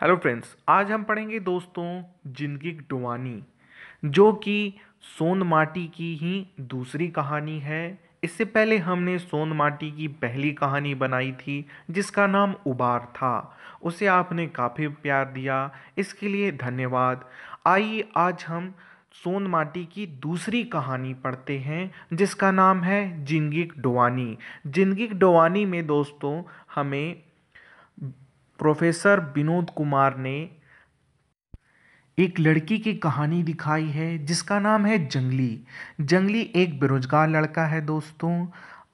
hello friends आज हम पढ़ेंगे दोस्तों जिंदगी डुवानी जो कि सोन माटी की ही दूसरी कहानी है इससे पहले हमने सोन माटी की पहली कहानी बनाई थी जिसका नाम उबार था उसे आपने काफ़ी प्यार दिया इसके लिए धन्यवाद आइए आज हम सोन माटी की दूसरी कहानी पढ़ते हैं जिसका नाम है जिंगिक डोवानी जिंगिक डोवानी में दोस्तों हमें प्रोफेसर विनोद कुमार ने एक लड़की की कहानी दिखाई है जिसका नाम है जंगली जंगली एक बेरोजगार लड़का है दोस्तों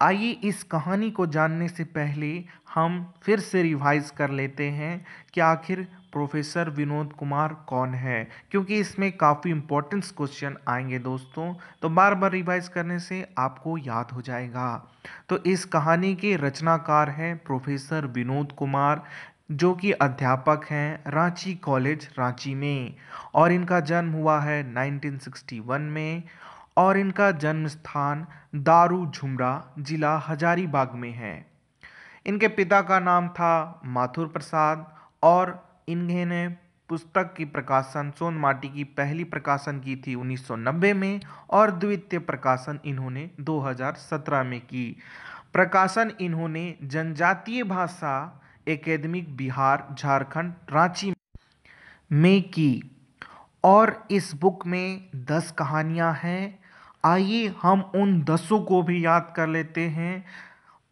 आइए इस कहानी को जानने से पहले हम फिर से रिवाइज कर लेते हैं कि आखिर प्रोफेसर विनोद कुमार कौन है क्योंकि इसमें काफ़ी इम्पोर्टेंस क्वेश्चन आएंगे दोस्तों तो बार बार रिवाइज करने से आपको याद हो जाएगा तो इस कहानी के रचनाकार हैं प्रोफेसर विनोद कुमार जो कि अध्यापक हैं रांची कॉलेज रांची में और इनका जन्म हुआ है नाइनटीन सिक्सटी वन में और इनका जन्म स्थान दारू झुमरा ज़िला हजारीबाग में है इनके पिता का नाम था माथुर प्रसाद और इन्हें पुस्तक की प्रकाशन सोनमाटी की पहली प्रकाशन की थी 1990 में और द्वितीय प्रकाशन इन्होंने 2017 में की प्रकाशन इन्होंने जनजातीय भाषा एकेडमिक बिहार झारखंड रांची में की और इस बुक में दस कहानियां हैं आइए हम उन दसों को भी याद कर लेते हैं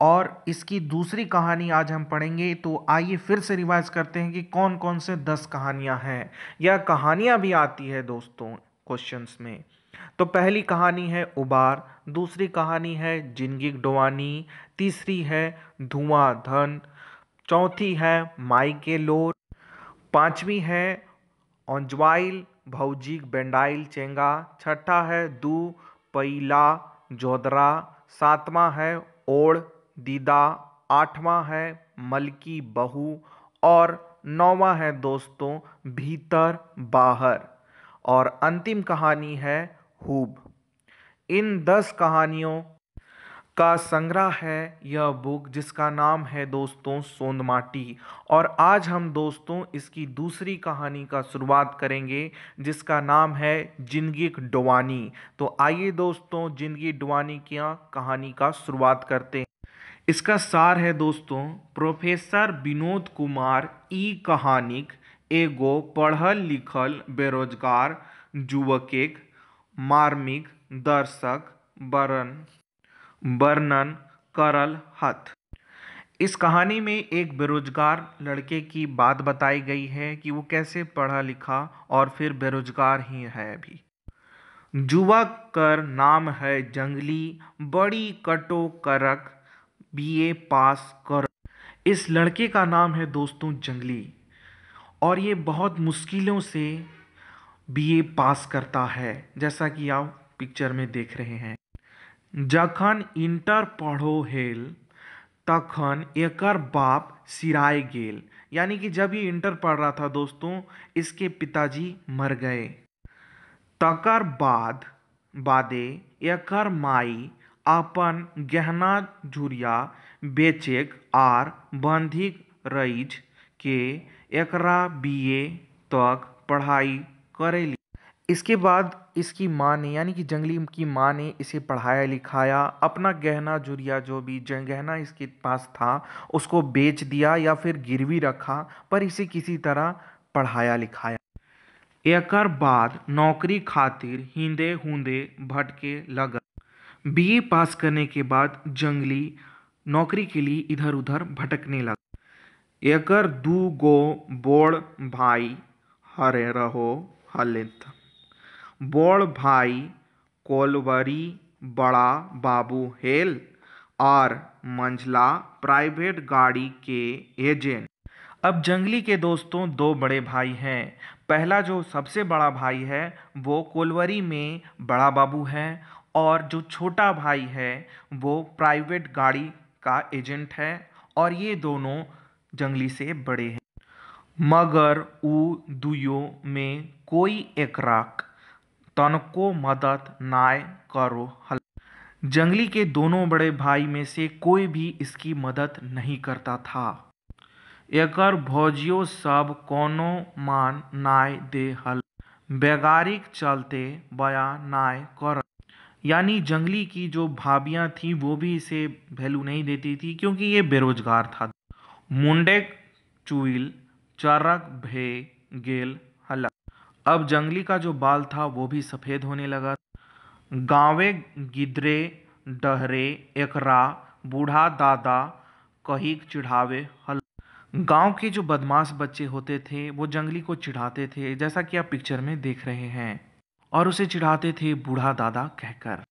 और इसकी दूसरी कहानी आज हम पढ़ेंगे तो आइए फिर से रिवाइज करते हैं कि कौन कौन से दस कहानियां हैं यह कहानियां भी आती है दोस्तों क्वेश्चंस में तो पहली कहानी है उबार दूसरी कहानी है जिनगी डोवानी तीसरी है धुआं धन चौथी है माइकेलोर पांचवी है ऑन्जवाइल भौजिक बेंडाइल चेंगा छठा है दू पैला जोदरा सातवां है ओड़ दीदा आठवां है मलकी बहू और नौवा है दोस्तों भीतर बाहर और अंतिम कहानी है हूब इन दस कहानियों का संग्रह है यह बुक जिसका नाम है दोस्तों सोंदमाटी और आज हम दोस्तों इसकी दूसरी कहानी का शुरुआत करेंगे जिसका नाम है जिंदगी डोवानी तो आइए दोस्तों जिंदगी डोवानी की कहानी का शुरुआत करते हैं इसका सार है दोस्तों प्रोफेसर विनोद कुमार ई कहानिक एगो पढ़ल लिखल बेरोजगार युवक मार्मिक दर्शक बरन वर्णन करल हथ इस कहानी में एक बेरोजगार लड़के की बात बताई गई है कि वो कैसे पढ़ा लिखा और फिर बेरोजगार ही है अभी जुवा कर नाम है जंगली बड़ी कटो करक बीए पास कर इस लड़के का नाम है दोस्तों जंगली और ये बहुत मुश्किलों से बीए पास करता है जैसा कि आप पिक्चर में देख रहे हैं जखन इंटर पढ़ो हेल तखन एकर बाप सिराय गेल यानी कि जब ये इंटर पढ़ रहा था दोस्तों इसके पिताजी मर गए तकर बाद बादे एकर माई अपन गहना झुरिया बेचेक आर बंधिक रईज के एकरा बीए तक पढ़ाई करेली इसके बाद इसकी माँ ने यानी कि जंगली की माँ ने इसे पढ़ाया लिखाया अपना गहना जुरिया जो भी गहना इसके पास था उसको बेच दिया या फिर गिरवी रखा पर इसे किसी तरह पढ़ाया लिखाया एक बाद नौकरी खातिर हिंदे हुंदे भटके लगा बीए पास करने के बाद जंगली नौकरी के लिए इधर उधर भटकने लगा एक दू गो बोड़ भाई हरे रहो हलित बड़ भाई कोलवरी बड़ा बाबू हेल और मंझला प्राइवेट गाड़ी के एजेंट अब जंगली के दोस्तों दो बड़े भाई हैं पहला जो सबसे बड़ा भाई है वो कोलवरी में बड़ा बाबू है और जो छोटा भाई है वो प्राइवेट गाड़ी का एजेंट है और ये दोनों जंगली से बड़े हैं मगर ऊ दुयो में कोई एकराक तनको मदद नाय करो जंगली के दोनों बड़े भाई में से कोई भी इसकी मदद नहीं करता था एक भौजियो सब कोनो मान नाय दे हल बेगारिक चलते बया नाय कर यानी जंगली की जो भाभियाँ थी वो भी इसे वैल्यू नहीं देती थी क्योंकि ये बेरोजगार था मुंडे चुईल चरक भे गेल हल अब जंगली का जो बाल था वो भी सफ़ेद होने लगा गाँवे गिदरे डहरे एकरा बूढ़ा दादा कही चिढ़ावे हल गांव के जो बदमाश बच्चे होते थे वो जंगली को चिढ़ाते थे जैसा कि आप पिक्चर में देख रहे हैं और उसे चिढ़ाते थे बूढ़ा दादा कहकर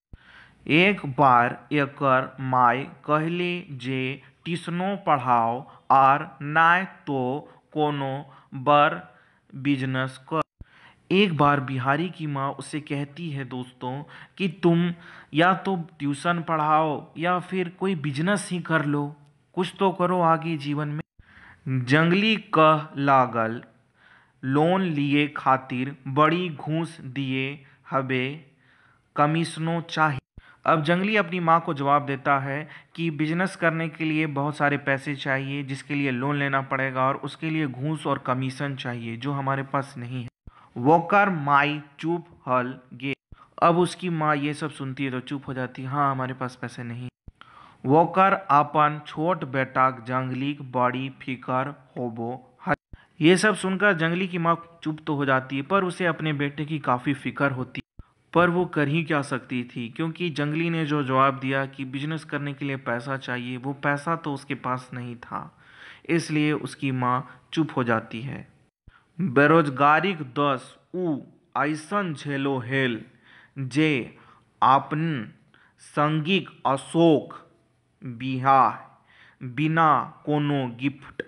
एक बार एकर माय कहले जे ट्यूशनो पढ़ाओ आर नाय तो कोनो बर बिजनेस कर एक बार बिहारी की माँ उसे कहती है दोस्तों कि तुम या तो ट्यूसन पढ़ाओ या फिर कोई बिजनेस ही कर लो कुछ तो करो आगे जीवन में जंगली कह लागल लोन लिए खातिर बड़ी घूस दिए हबे कमीशनों चाहिए अब जंगली अपनी माँ को जवाब देता है कि बिजनेस करने के लिए बहुत सारे पैसे चाहिए जिसके लिए लोन लेना पड़ेगा और उसके लिए घूस और कमीशन चाहिए जो हमारे पास नहीं है वोकर माई चुप हल गे अब उसकी माँ ये सब सुनती है तो चुप हो जाती है हाँ हमारे पास पैसे नहीं वोकर अपन छोट बेटा जंगली बड़ी फिकर होबो ये सब सुनकर जंगली की माँ चुप तो हो जाती है पर उसे अपने बेटे की काफ़ी फिक्र होती पर वो कर ही क्या सकती थी क्योंकि जंगली ने जो जवाब दिया कि बिजनेस करने के लिए पैसा चाहिए वो पैसा तो उसके पास नहीं था इसलिए उसकी माँ चुप हो जाती है बेरोजगारिक दस ऊ ऐसन झेलो हेल जे अपन संगिक अशोक बियाह बिना कोनो गिफ्ट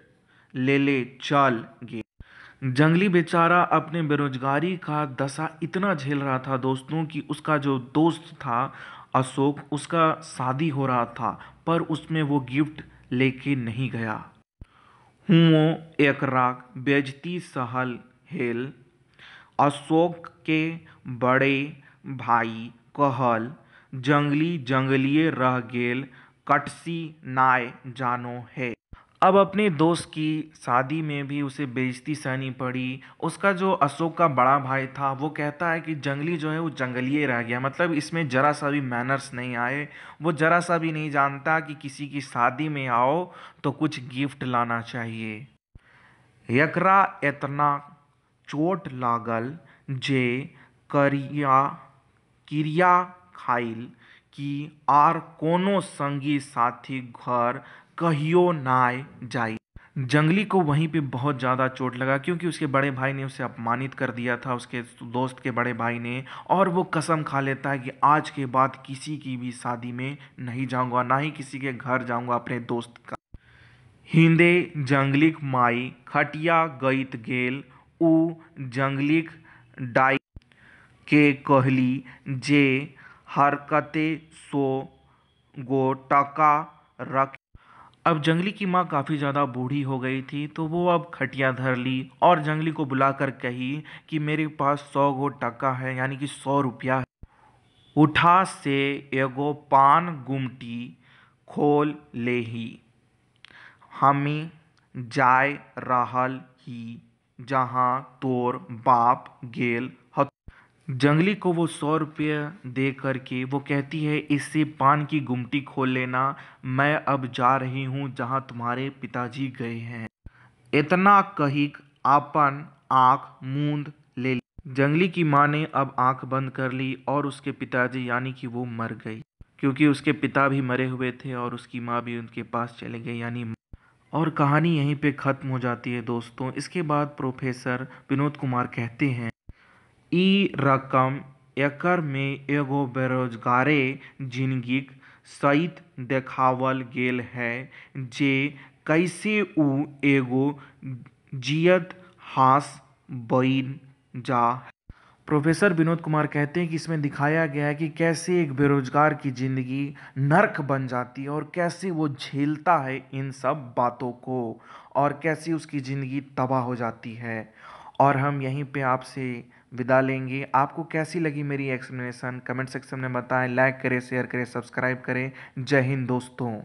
लेले चल गए जंगली बेचारा अपने बेरोजगारी का दशा इतना झेल रहा था दोस्तों कि उसका जो दोस्त था अशोक उसका शादी हो रहा था पर उसमें वो गिफ्ट लेके नहीं गया हुओं एकरा बेजती सहल हेल अशोक के बड़े भाई कहल जंगली जंगलिए रह गेल कटसी नाय जानो है अब अपने दोस्त की शादी में भी उसे बेइज्जती सहनी पड़ी उसका जो अशोक का बड़ा भाई था वो कहता है कि जंगली जो है वो जंगली रह गया मतलब इसमें ज़रा सा भी मैनर्स नहीं आए वो ज़रा सा भी नहीं जानता कि किसी की शादी में आओ तो कुछ गिफ्ट लाना चाहिए यकरा इतना चोट लागल जे करिया किरिया खाइल कि आर कोनो संगी साथी घर कहियो नाय जाई जंगली को वहीं पे बहुत ज़्यादा चोट लगा क्योंकि उसके बड़े भाई ने उसे अपमानित कर दिया था उसके दोस्त के बड़े भाई ने और वो कसम खा लेता है कि आज के बाद किसी की भी शादी में नहीं जाऊंगा ना ही किसी के घर जाऊंगा अपने दोस्त का हिंदे जंगलिक माई खटिया गईत गेल उ जंगलिक डाई के कहली जे हरकते सो गो टका रख अब जंगली की माँ काफ़ी ज़्यादा बूढ़ी हो गई थी तो वो अब खटिया धर ली और जंगली को बुलाकर कही कि मेरे पास सौ गो टका है यानी कि सौ रुपया है उठा से एगो पान गुमटी खोल ले ही हमें जाय रहा ही जहाँ तोर बाप गेल जंगली को वो सौ रुपये दे करके वो कहती है इससे पान की गुमटी खोल लेना मैं अब जा रही हूँ जहाँ तुम्हारे पिताजी गए हैं इतना कही आपन आँख मूंद ले ली जंगली की माँ ने अब आँख बंद कर ली और उसके पिताजी यानी कि वो मर गई क्योंकि उसके पिता भी मरे हुए थे और उसकी माँ भी उनके पास चले गई यानी और कहानी यहीं पे ख़त्म हो जाती है दोस्तों इसके बाद प्रोफेसर विनोद कुमार कहते हैं इ रकम एकर में एगो बेरोजगारे जिंदगी सहित देखावल गेल है जे कैसे उ एगो जियत हास बन जा प्रोफेसर विनोद कुमार कहते हैं कि इसमें दिखाया गया है कि कैसे एक बेरोजगार की ज़िंदगी नर्क बन जाती है और कैसे वो झेलता है इन सब बातों को और कैसे उसकी ज़िंदगी तबाह हो जाती है और हम यहीं पे आपसे विदा लेंगे आपको कैसी लगी मेरी एक्सप्लेनेशन कमेंट सेक्शन में बताएं लाइक करें शेयर करें सब्सक्राइब करें जय हिंद दोस्तों